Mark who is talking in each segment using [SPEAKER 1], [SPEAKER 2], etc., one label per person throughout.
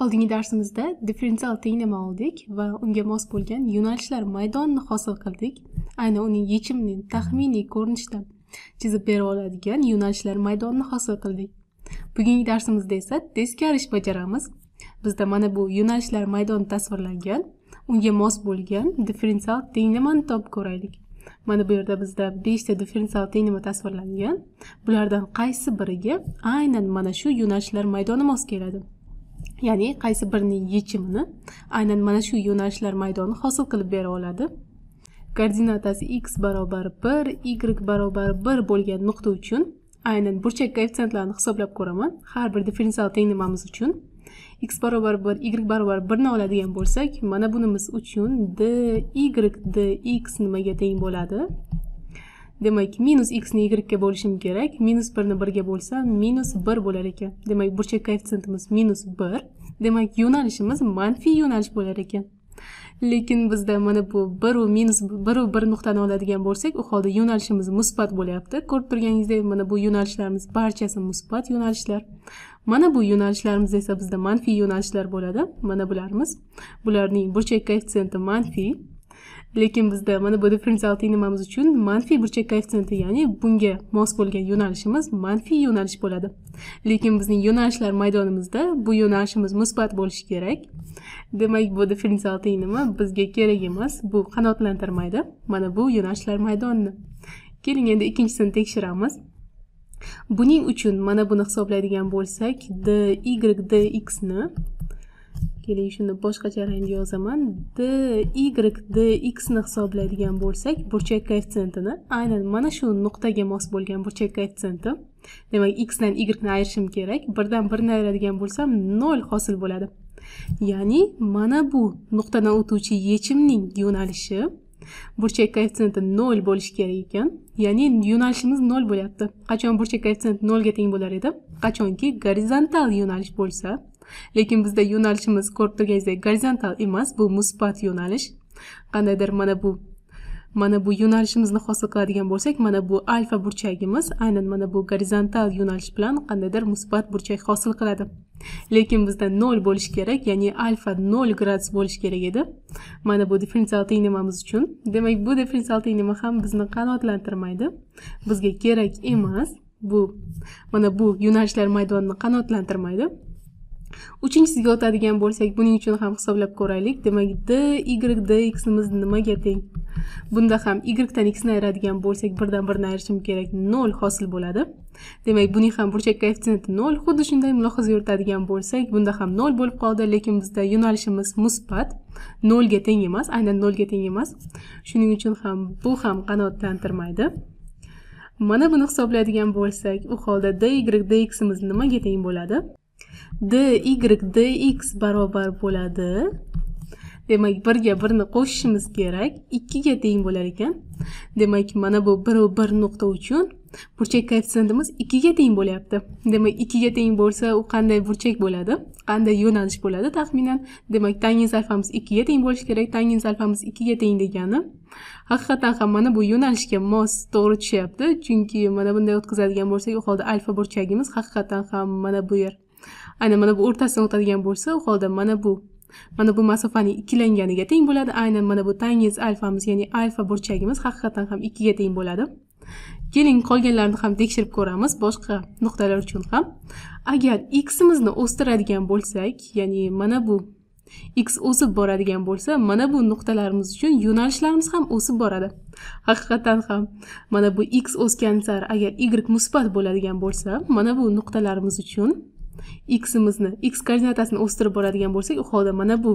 [SPEAKER 1] oldingi darsimizda differensial tenglama oldik va unga mos bo'lgan yo'nalishlar maydonini hosil qildik aynan uning yechimini taxminiy ko'rinishda chizib bera oladigan yo'nalishlar maydonini hosil qildik bugungi darsimizda esa teskari ish bajaramiz bizda mana bu yo'nalishlar maydoni tasvirlangan unga mos bo'lgan differensial tenglamani topib ko'raylik mana bu yerda bizda beshta differensial tenglama tasvirlangan bulardan qaysi biriga aynan mana shu yo'nalishlar maydoni mos keladi ya'ni qaysi birining yechimini aynan mana shu yo'nalishlar maydoni hosil qilib bera oladi koordinatasi x barobar bir y barobar bir bo'lgan nuqta uchun aynan burchak koeffitsientlarini hisoblab ko'raman har bir differensial tenglamamiz uchun x barobar bir y barobar birni oladigan bo'lsak mana bunimiz uchun dy dx nimaga teng bo'ladi demak minus x ni y ga bo'lishim kerak minus birni birga bo'lsa minus bir bo'lar ekan demak burchak koeffitsientimiz minus bir demak yo'nalishimiz manfiy yo'nalish bo'lar ekan lekin bizda mana bu biru minus biru bir nuqtani oladigan bo'lsak u holda yo'nalishimiz musbat bo'lyapti ko'rib turganingizdek mana bu yo'nalishlarimiz barchasi musbat yo'nalishlar mana bu yo'nalishlarimiz esa bizda manfiy yo'nalishlar bo'ladi mana bularimiz bularning burchak koeffitsiyenti manfiy lekin bizda mana bu differensial tenglamamiz uchun manfiy burchak koeffitsiyenti ya'ni bunga mos bo'lgan yo'nalishimiz manfiy yo'nalish bo'ladi lekin bizning yo'nalishlar maydonimizda bu yo'nalishimiz musbat bo'lishi kerak demak bu differensial tenglama bizga kerak emas bu qanotlantirmaydi mana bu yo'nalishlar maydonini keling endi ikkinchisini tekshiramiz buning uchun mana buni hisoblaydigan bo'lsak d y d x ni keling shuni boshqacha rangga yozaman d y d x ni hisoblaydigan bo'lsak burchak koeffitsientini aynan mana shu nuqtaga mos bo'lgan burchak koeffitsienti demak x dan y ni ayirishim kerak birdan birini ayiradigan bo'lsam nol hosil bo'ladi ya'ni mana bu nuqtadan o'tuvchi yechimning yo'nalishi burchak koeffitsienti nol bo'lishi kerak ekan ya'ni yo'nalishimiz nol bo'lyapti qachon burchak koeffitsient nolga teng bo'lar edi qachonki gorizontal yo'nalish bo'lsa lekin bizda yo'nalishimiz ko'rib turganingizdek gorizontal emas bu musbat yo'nalish qandaydir mana bu mana bu yo'nalishimizni hosil qiladigan bo'lsak mana bu alfa burchagimiz aynan mana bu gorizontal yo'nalish bilan qandaydir musbat burchak hosil qiladi lekin bizda nol bo'lishi kerak ya'ni alfa nol gradus bo'lishi kerak edi mana bu differensial tenglamamiz uchun demak bu differensial tenglama ham bizni qanoatlantirmaydi bizga kerak emas bu mana bu yo'nalishlar maydonini qanoatlantirmaydi uchinchisiga o'tadigan bo'lsak buning uchun ham hisoblab ko'raylik demak d y dximiz nimaga teng bunda ham y dan x ni ayiradigan bo'lsak birdan birini ayirishim kerak nol hosil bo'ladi demak buning ham burchak koeffitsiyenti nol xuddi shunday mulohaza yuritadigan bo'lsak bunda ham nol bo'lib qoldi lekin bizda yo'nalishimiz musbat nolga teng emas aynan nolga teng emas shuning uchun ham bu ham qanoatlantirmaydi mana buni hisoblaydigan bo'lsak u holda dy dximiz nimaga teng bo'ladi dy dx barobar bo'ladi demak birga birni qo'shishimiz kerak ikkiga teng bo'lar ekan demak mana bu birov bir nuqta uchun burchak koeffitsiyentimiz ikkiga teng bo'lyapti demak ikkiga teng bo'lsa u qanday burchak bo'ladi qanday yo'nalish bo'ladi taxminan demak tangens alfamiz ikkiga teng bo'lishi kerak tangens alfamiz ikkiga teng degani haqiqatdan ham mana bu yo'nalishga mos to'g'ri tushyapti chunki mana bunday o'tkazadigan bo'lsak u holda alfa burchagimiz haqiqatdan ham mana bu yer aynan mana bu o'rtasidan o'tadigan bo'lsa u holda mana bu mana bu masofaning ikkilanganiga teng bo'ladi aynan mana bu tangiz alfamiz ya'ni alfa burchagimiz haqiqatdan ham ikkiga teng bo'ladi keling qolganlarni ham tekshirib ko'ramiz boshqa nuqtalar uchun ham agar x imizni o'stiradigan bo'lsak ya'ni mana bu x o'sib boradigan bo'lsa mana bu nuqtalarimiz uchun yo'nalishlarimiz ham o'sib boradi haqiqatdan ham mana bu x o'sgan sari agar y musbat bo'ladigan bo'lsa mana bu nuqtalarimiz uchun ximizni x koordinatasini o'stirib boradigan bo'lsak u holda mana bu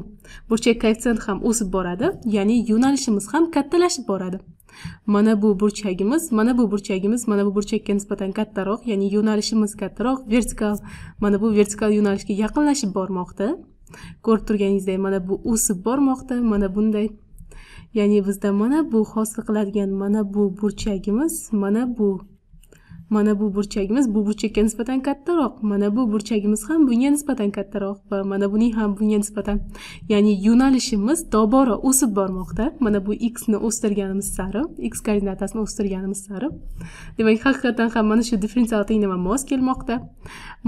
[SPEAKER 1] burchak koeffitsient ham o'sib boradi ya'ni yo'nalishimiz ham kattalashib boradi mana bu burchagimiz mana bu burchagimiz mana bu burchakka nisbatan kattaroq ya'ni yo'nalishimiz kattaroq vertikal mana bu vertikal yo'nalishga yaqinlashib bormoqda ko'rib turganingizdek mana bu o'sib bormoqda mana bunday ya'ni bizda mana bu hosil qiladigan mana bu burchagimiz mana bu mana bu burchagimiz bu burchakka nisbatan kattaroq mana bu burchagimiz ham bunga nisbatan kattaroq va mana buning ham bunga nisbatan ya'ni yo'nalishimiz tobora o'sib bormoqda mana bu x ni o'stirganimiz sari x koordinatasini o'stirganimiz sari demak haqiqatdan ham mana shu differensial tenglama mos kelmoqda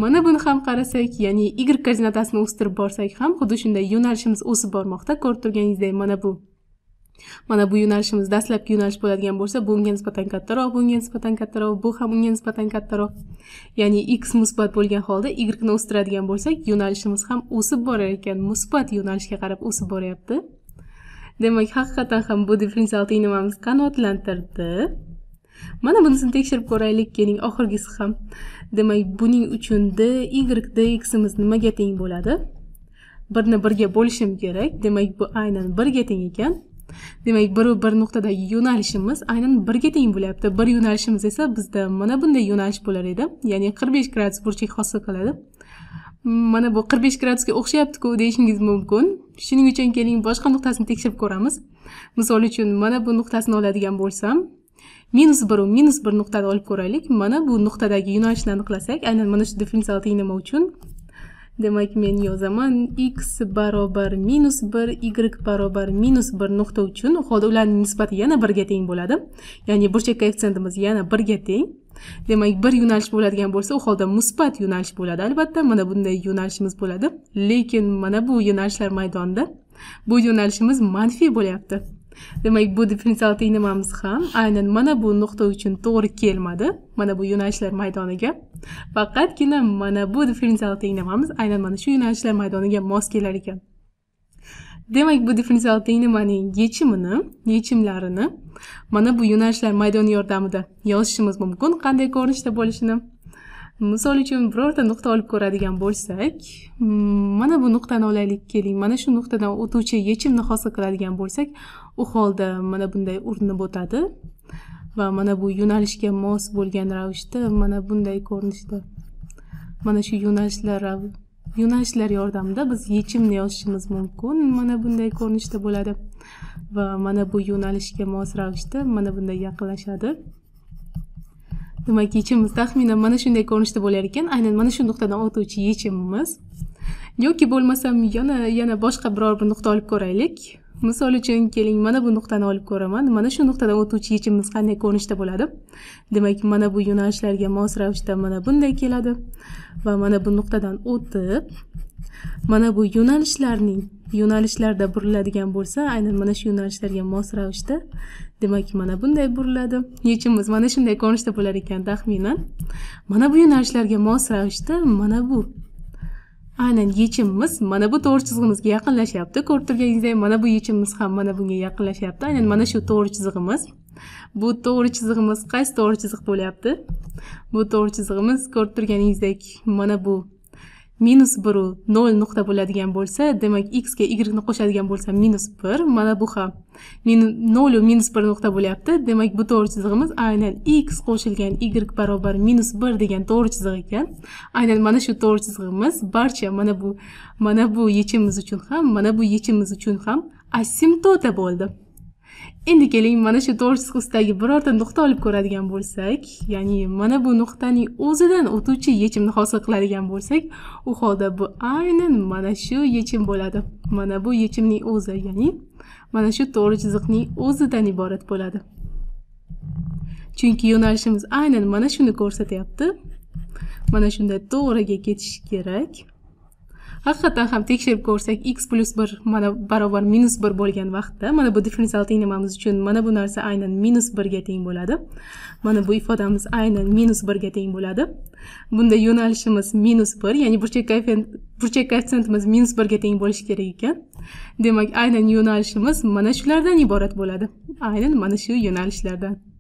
[SPEAKER 1] mana buni ham qarasak ya'ni y koordinatasini o'stirib borsak ham xuddi shunday yo'nalishimiz o'sib bormoqda ko'rib turganingizdek mana bu mana bu yo'nalishimiz dastlabki yo'nalish bo'ladigan bo'lsa bunga nisbatan kattaroq bunga nisbatan kattaroq bu ham unga nisbatan kattaroq ya'ni x musbat bo'lgan holda y ni o'stiradigan bo'lsak yo'nalishimiz ham o'sib borar ekan musbat yo'nalishga qarab o'sib boryapti demak haqiqatdan ham bu differensial tenglamamiz qanoatlantirdi mana bunisini tekshirib ko'raylik keling oxirgisi ham demak buning uchun d y dximiz nimaga teng bo'ladi birni birga bo'lishim kerak demak bu aynan birga teng ekan demak bir bir nuqtadagi yo'nalishimiz aynan birga teng bo'lyapti bir yo'nalishimiz esa bizda mana bunday yo'nalish bo'lar edi ya'ni qirq besh gradus burchak hosil qiladi mana bu qirq besh gradusga o'xshayaptiku deyishingiz mumkin shuning uchun keling boshqa nuqtasini tekshirib ko'ramiz misol uchun mana bu nuqtasini oladigan bo'lsam minus biru minus bir nuqtani olib ko'raylik mana bu nuqtadagi yo'nalishni aniqlasak aynan mana shu differensial teng nima uchun demak men yozaman x barobar minus bir y barobar minus bir nuqta uchun u ularning nisbati yana birga teng bo'ladi ya'ni burchak koeffitsiyentimiz yana birga teng demak bir yo'nalish bo'ladigan bo'lsa u holda musbat yo'nalish bo'ladi albatta mana bunday yo'nalishimiz bo'ladi lekin mana bu yo'nalishlar maydonida bu yo'nalishimiz manfiy bo'lyapti demak bu differensial tenglamamiz ham aynan mana bu nuqta uchun to'g'ri kelmadi mana bu yo'nalishlar maydoniga faqatgina mana bu differensial tenglamamiz aynan mana shu yo'nalishlar maydoniga mos kelar ekan demak bu differensial tenglamaning yechimini yechimlarini mana bu yo'nalishlar maydoni yordamida yozishimiz mumkin qanday ko'rinishda bo'lishini misol uchun birorta nuqta olib ko'radigan bo'lsak mm, mana bu nuqtani olaylik keling mana shu nuqtadan o'tuvchi yechimni hosil qiladigan bo'lsak u holda mana bunday urinib o'tadi va mana bu yo'nalishga mos bo'lgan ravishda mana bunday ko'rinishda mana shu yo'nalishlar yo'nalishlar yordamida biz yechimni yozishimiz mumkin mana bunday ko'rinishda bo'ladi va mana bu yo'nalishga mos ravishda mana bunday yaqinlashadi demak yechimimiz taxminan mana shunday ko'rinishda bo'lar ekan aynan mana shu nuqtadan o'tuvchi yechimimiz yoki bo'lmasam yana yana boshqa biror bir nuqta olib ko'raylik misol uchun keling mana bu nuqtani olib ko'raman mana shu nuqtadan o'tuvchi yechimimiz qanday ko'rinishda bo'ladi demak mana bu yo'nalishlarga mos ravishda mana bunday keladi va mana bu nuqtadan o'tib mana bu yo'nalishlarning yo'nalishlarda buriladigan bo'lsa aynan mana shu yo'nalishlarga mos ravishda demak mana bunday buriladi yechimimiz mana shunday ko'rinishda bo'lar ekan taxminan mana bu yo'nalishlarga mos ravishda mana bu aynan yechimimiz mana bu to'g'ri chizig'imizga yaqinlashyapti ko'rib turganingizdek mana bu yechimimiz ham mana bunga yaqinlashyapti aynan mana shu to'g'ri chizig'imiz bu to'g'ri chizig'imiz qaysi to'g'ri chiziq bo'lyapti bu to'g'ri chizig'imiz ko'rib turganingizdek mana bu minus u nol nuqta bo'ladigan bo'lsa demak x ga y ni qo'shadigan bo'lsam minus bir mana bu ham nolu minus bir nuqta bo'lyapti demak bu to'g'ri chizig'imiz aynan x qo'shilgan y barobar minus bir degan to'g'ri chiziq ekan aynan mana shu to'g'ri chizig'imiz barcha mana bu mana bu yechimimiz uchun ham mana bu yechimimiz uchun ham asimtota bo'ldi endi keling mana shu to'g'risidagi birorta nuqta olib ko'radigan bo'lsak ya'ni mana bu nuqtaning o'zidan o'tuvchi yechimni hosil qiladigan bo'lsak u holda bu aynan mana shu yechim bo'ladi mana bu yechimning o'zi ya'ni mana shu to'g'ri chiziqning o'zidan iborat bo'ladi chunki yo'nalishimiz aynan mana shuni ko'rsatyapti mana shunday to'g'riga ketish kerak haqiqatdan ham tekshirib ko'rsak x plyus bir mana barobar minus bir bo'lgan vaqtda mana bu differensial nimamiz uchun mana bu narsa aynan minus birga teng bo'ladi mana bu ifodamiz aynan minus birga teng bo'ladi bunda yo'nalishimiz minus bir ya'ni burchak koeffitsient burchak koeffitsientimiz minus birga teng bo'lishi kerak ekan demak aynan yo'nalishimiz mana shulardan iborat bo'ladi aynan mana shu yo'nalishlardan